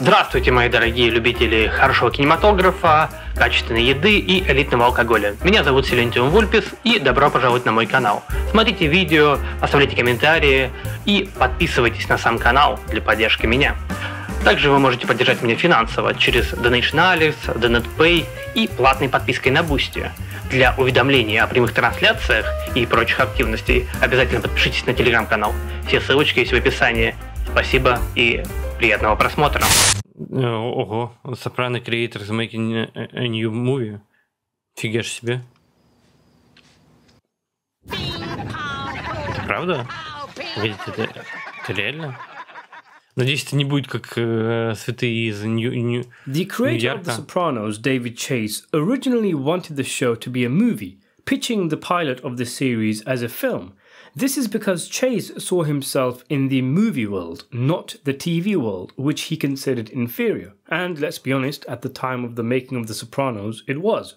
Здравствуйте, мои дорогие любители хорошего кинематографа, качественной еды и элитного алкоголя. Меня зовут Селентиум Вульпис и добро пожаловать на мой канал. Смотрите видео, оставляйте комментарии и подписывайтесь на сам канал для поддержки меня. Также вы можете поддержать меня финансово через Donation Alex, DonutPay и платной подпиской на Boosty. Для уведомлений о прямых трансляциях и прочих активностей обязательно подпишитесь на телеграм-канал. Все ссылочки есть в описании. Спасибо и Приятного просмотра. Ого, Сопрано Creator is making a new movie. Фигешь себе. Правда? Видите, это, это реально? Надеюсь, это не будет как э, цветы из Нью-Йорка. The creator of The Sopranos, David Chase, originally wanted the show to be a movie, pitching the pilot of the series as a film. This is because Chase saw himself in the movie world, not the TV world, which he considered inferior. And let's be honest, at the time of the making of The Sopranos, it was.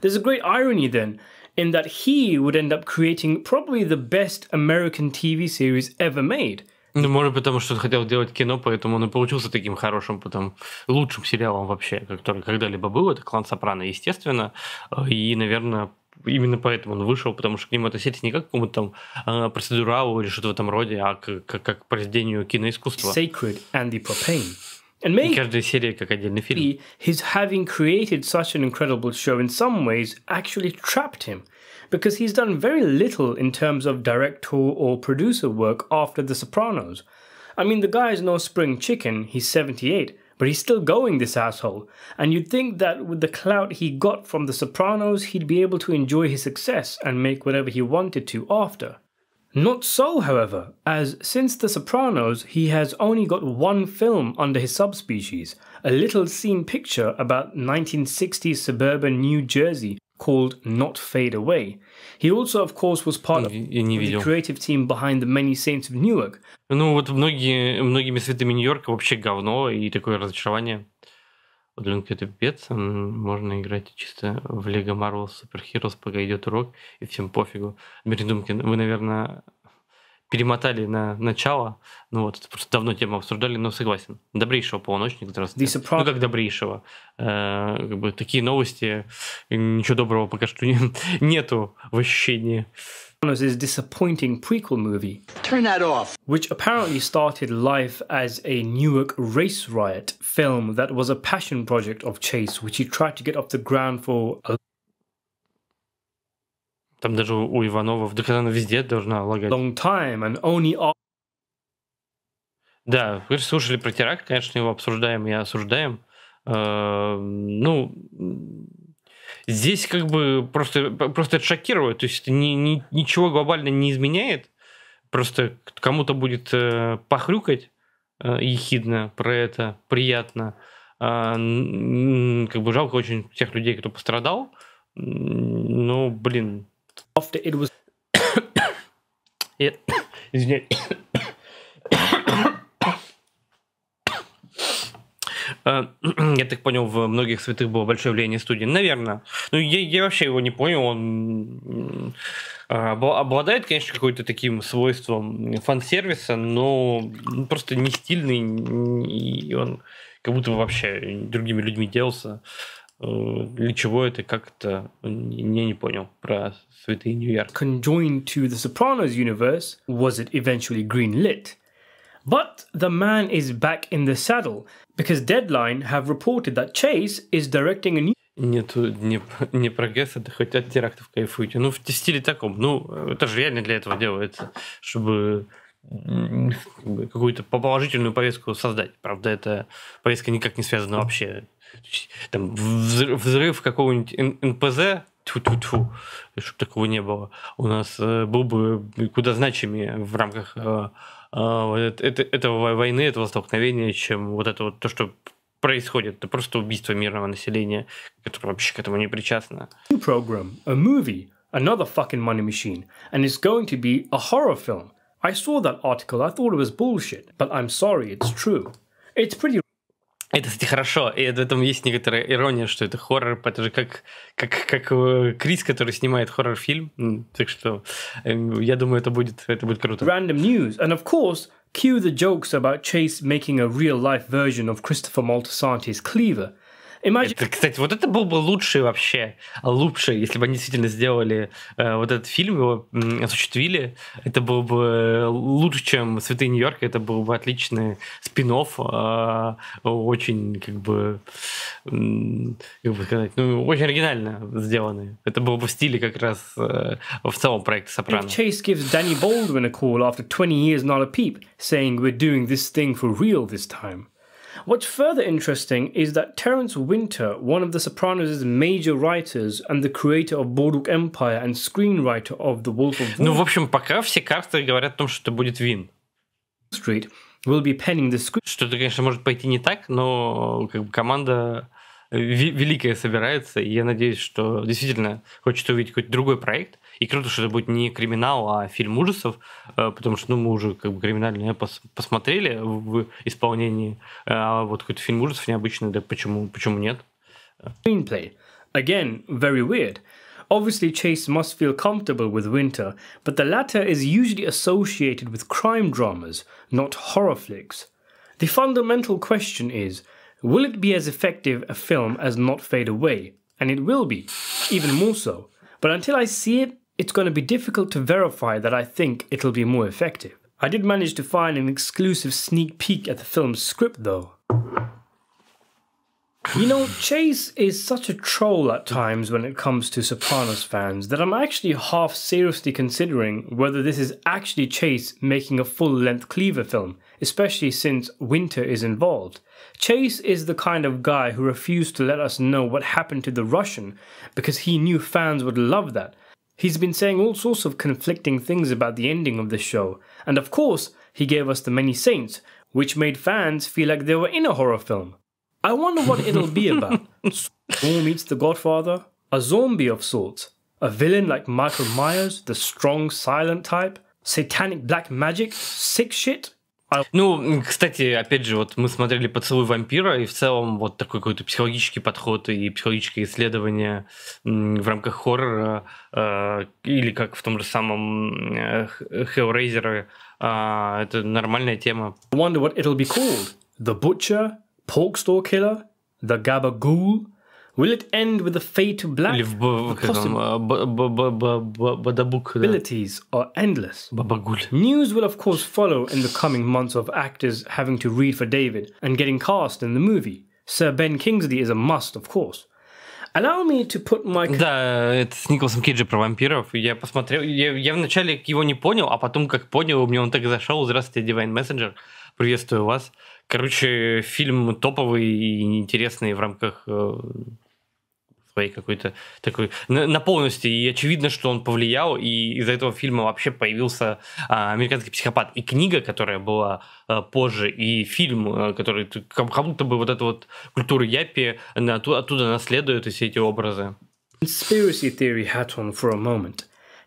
There's a great irony then in that he would end up creating probably the best American TV series ever made. Ну, может, потому что он хотел делать кино, поэтому он и получился таким хорошим, потом лучшим сериалом вообще, который когда-либо был. Это «Клан Сопрано», естественно. Э, и, наверное, именно поэтому он вышел, потому что к нему не как к какому-то там процедуралу или что-то в этом роде, как, к произведению киноискусства. Sacred and the Propane. And maybe, каждая серия как отдельный фильм. His having created such an incredible show in some ways actually trapped him, because he's done very little in terms of director or producer work after The Sopranos. I mean, the guy is no spring chicken, he's 78, but he's still going, this asshole. And you'd think that with the clout he got from The Sopranos, he'd be able to enjoy his success and make whatever he wanted to after. Not so, however, as since The Sopranos, he has only got one film under his subspecies a little scene picture about 1960s suburban New Jersey called Not Fade Away. He also, of course, was part of the creative team behind The Many Saints of Newark. Ну вот многие, многими святыми Нью-Йорка вообще говно и такое разочарование. Вот Удлинг это пипец, можно играть чисто в Лего Марвел, Super Heroes, пока идет урок, и всем пофигу. Дмитрий Думкин, вы, наверное, перемотали на начало. Ну вот, это просто давно тему обсуждали, но согласен. Добрейшего полуночник, здравствуйте. Ну как добрейшего? Э, как бы такие новости, э, ничего доброго пока что не, нету в ощущении. Is disappointing prequel movie, Turn that off. which apparently started life as a Newark race riot film that was a passion project of Chase, which he tried to get off the ground for a там даже у, у Иванова, так она везде должна лагать. Long time and only Да, вы же слушали про теракт, конечно, его обсуждаем и осуждаем. Э, ну, здесь как бы просто, просто это шокирует, то есть это ни, ни, ничего глобально не изменяет, просто кому-то будет э, похрюкать э, ехидно про это, приятно. Э, как бы жалко очень тех людей, кто пострадал, но, ну, блин, after it was it э, Я так понял, в многих святых было большое влияние студии. Наверное. Ну, я, я вообще его не понял. Он э, обладает, конечно, какой-то таким свойством фан-сервиса, но просто не стильный, и он как будто бы вообще другими людьми делался. Э, для чего это, как это, э, я не понял про цветы Нью-Йорк. Conjoined to the Sopranos universe, was it eventually greenlit? But the man is back in the saddle, because Deadline have reported that Chase is directing a new... Нету не, не прогресса, да хоть от терактов кайфуйте. Ну, в стиле таком. Ну, это же реально для этого делается, чтобы какую-то положительную повестку создать. Правда, эта повестка никак не связана вообще там взрыв какого-нибудь НПЗ, тьфу-тьфу-тьфу, чтобы такого не было, у нас э, был бы куда значимее в рамках э, э, этого войны, этого столкновения, чем вот это вот то, что происходит. Это просто убийство мирного населения, которое вообще к этому не причастно. Program, a movie, another fucking money machine, and it's going to be a horror film. I saw that article, I thought it was bullshit, but I'm sorry, it's true. It's pretty это, кстати, хорошо, и в этом есть некоторая ирония, что это хоррор, это же как, как, как э, Крис, который снимает хоррор-фильм, так что э, я думаю, это будет, это будет круто. Random news, and of course, cue the jokes about Chase making a real-life version of Christopher Maltesanti's cleaver – Imagine... Это, кстати, вот это был бы лучший вообще, лучший, если бы они действительно сделали э, вот этот фильм, его м, осуществили. Это было бы лучше, чем «Святые Нью-Йорка», это был бы отличный спин э, очень, как бы, м, как бы сказать, ну, очень оригинально сделанный. Это было бы в стиле как раз э, в целом проекта «Сопрано». Chase gives Danny Baldwin a call after 20 years not a peep, saying we're doing this thing for real this time. What's further interesting is that Terence Winter, one of The Sopranos' major writers and the creator of Boardwalk Empire and screenwriter of The Wolf of Wall Ну, в общем, пока все карты говорят о том, что это будет Вин. Street will be penning the script. Что-то, конечно, может пойти не так, но как бы, команда великая собирается, и я надеюсь, что действительно хочет увидеть какой-то другой проект, И круто, что это будет не криминал, а фильм ужасов, э, потому что ну, мы уже как бы э, посмотрели в исполнении, э, а вот какой-то фильм ужасов необычный, да почему, почему нет? Screenplay. Again, very weird. Obviously, Chase must feel comfortable with winter, but the latter is usually associated with crime dramas, not horror flicks. The fundamental question is will it be as effective a film as Not Fade Away? And it will be, even more so. But until I see it, it's going to be difficult to verify that I think it'll be more effective. I did manage to find an exclusive sneak peek at the film's script though. You know, Chase is such a troll at times when it comes to Sopranos fans that I'm actually half seriously considering whether this is actually Chase making a full length Cleaver film, especially since Winter is involved. Chase is the kind of guy who refused to let us know what happened to the Russian because he knew fans would love that, He's been saying all sorts of conflicting things about the ending of the show, and of course, he gave us The Many Saints, which made fans feel like they were in a horror film. I wonder what it'll be about. Saw meets The Godfather, a zombie of sorts, a villain like Michael Myers, the strong silent type, satanic black magic, sick shit, А ну, кстати, опять же, вот мы смотрели «Поцелуй вампира», и в целом вот такой какой-то психологический подход и психологическое исследование в рамках хоррора, э, или как в том же самом Hellraiser, э, а, это нормальная тема. I wonder what it'll be called. The Butcher, Pork Killer, The Gabagool, Will it end with the fate of black? The abilities are endless. News will of course follow in the coming months of actors having to read for David and getting cast in the movie. Sir Ben Kingsley is a must, of course. Allow me to put my... Да, это с Николасом Кейджи про вампиров. Я посмотрел, я, я вначале его не понял, а потом как понял, мне он так зашел. Здравствуйте, Divine Messenger, приветствую вас. Короче, фильм топовый и интересный в рамках э, своей какой-то такой на полностью И очевидно, что он повлиял, и из-за этого фильма вообще появился а, американский психопат. И книга, которая была а, позже, и фильм, а, который как будто бы вот эта вот культура Япи на, оттуда наследует и все эти образы. Conspiracy theory hat on for a moment.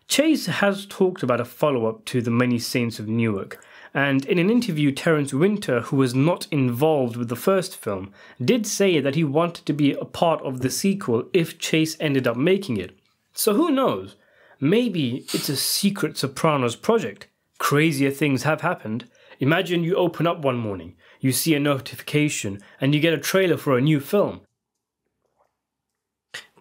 Chase has talked about a follow-up to The Many Saints of Newark – And in an interview, Terence Winter, who was not involved with the first film, did say that he wanted to be a part of the sequel if Chase ended up making it. So who knows? Maybe it's a secret Sopranos project. Crazier things have happened. Imagine you open up one morning, you see a notification, and you get a trailer for a new film.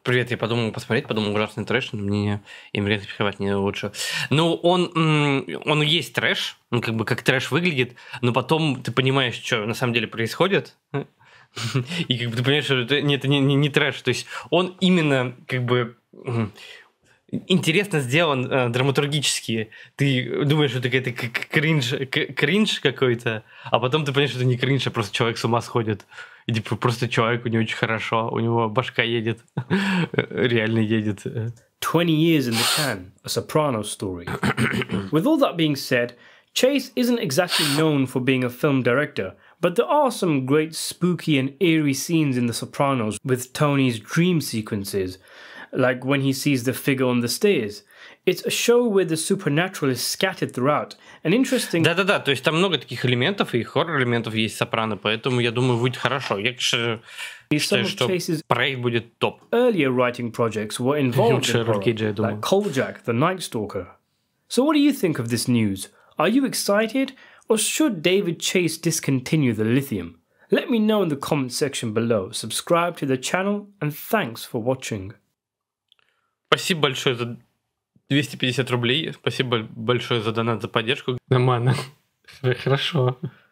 Привет, я подумал посмотреть, подумал ужасный трэш, но мне Эмигрант психовать не лучше. Ну, он, он есть трэш, он как бы как трэш выглядит, но потом ты понимаешь, что на самом деле происходит, и как бы ты понимаешь, что это, нет, это не, не, не трэш, то есть он именно как бы интересно сделан э, драматургически. Ты думаешь, что это какая-то кринж, кринж какой-то, а потом ты понимаешь, что это не кринж, а просто человек с ума сходит. И типа просто очень хорошо, у него башка едет, реально едет. 20 years in the can, a soprano story. With all that being said, Chase isn't exactly known for being a film director, but there are some great spooky and eerie scenes in The Sopranos with Tony's dream sequences like when he sees the figure on the stairs. It's a show where the supernatural is scattered throughout. An interesting... Да-да-да, то есть там много таких элементов, и хоррор-элементов есть Сопрано, поэтому я думаю, будет хорошо. Я, считаю, что проект будет топ. Earlier writing projects were involved in horror, like Koljack, The Night Stalker. So what do you think of this news? Are you excited, or should David Chase discontinue the lithium? Let me know in the comment section below, subscribe to the channel, and thanks for watching. Спасибо большое за 250 рублей. Спасибо большое за донат, за поддержку. Нормально. Хорошо.